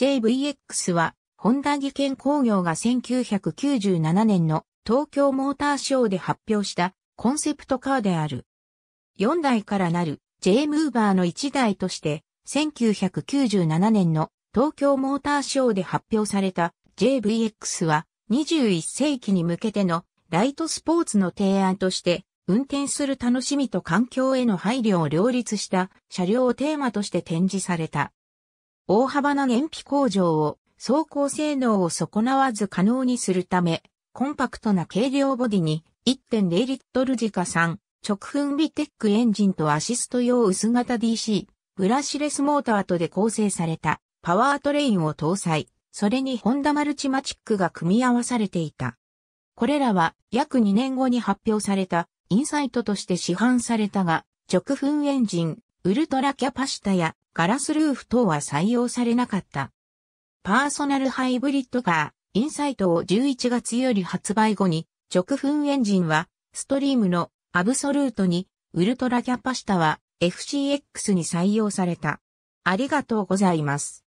JVX は、ホンダ技研工業が1997年の東京モーターショーで発表したコンセプトカーである。4台からなる J ムーバーの1台として、1997年の東京モーターショーで発表された JVX は21世紀に向けてのライトスポーツの提案として、運転する楽しみと環境への配慮を両立した車両をテーマとして展示された。大幅な燃費向上を、走行性能を損なわず可能にするため、コンパクトな軽量ボディに1.0リットル自家産直噴ビテックエンジンとアシスト用薄型 DC ブラシレスモーターとで構成されたパワートレインを搭載、それにホンダマルチマチックが組み合わされていた。これらは約2年後に発表されたインサイトとして市販されたが、直噴エンジン、ウルトラキャパシタやガラスルーフ等は採用されなかった。パーソナルハイブリッドカー、インサイトを11月より発売後に、直噴エンジンは、ストリームのアブソルートに、ウルトラキャパシタは FCX に採用された。ありがとうございます。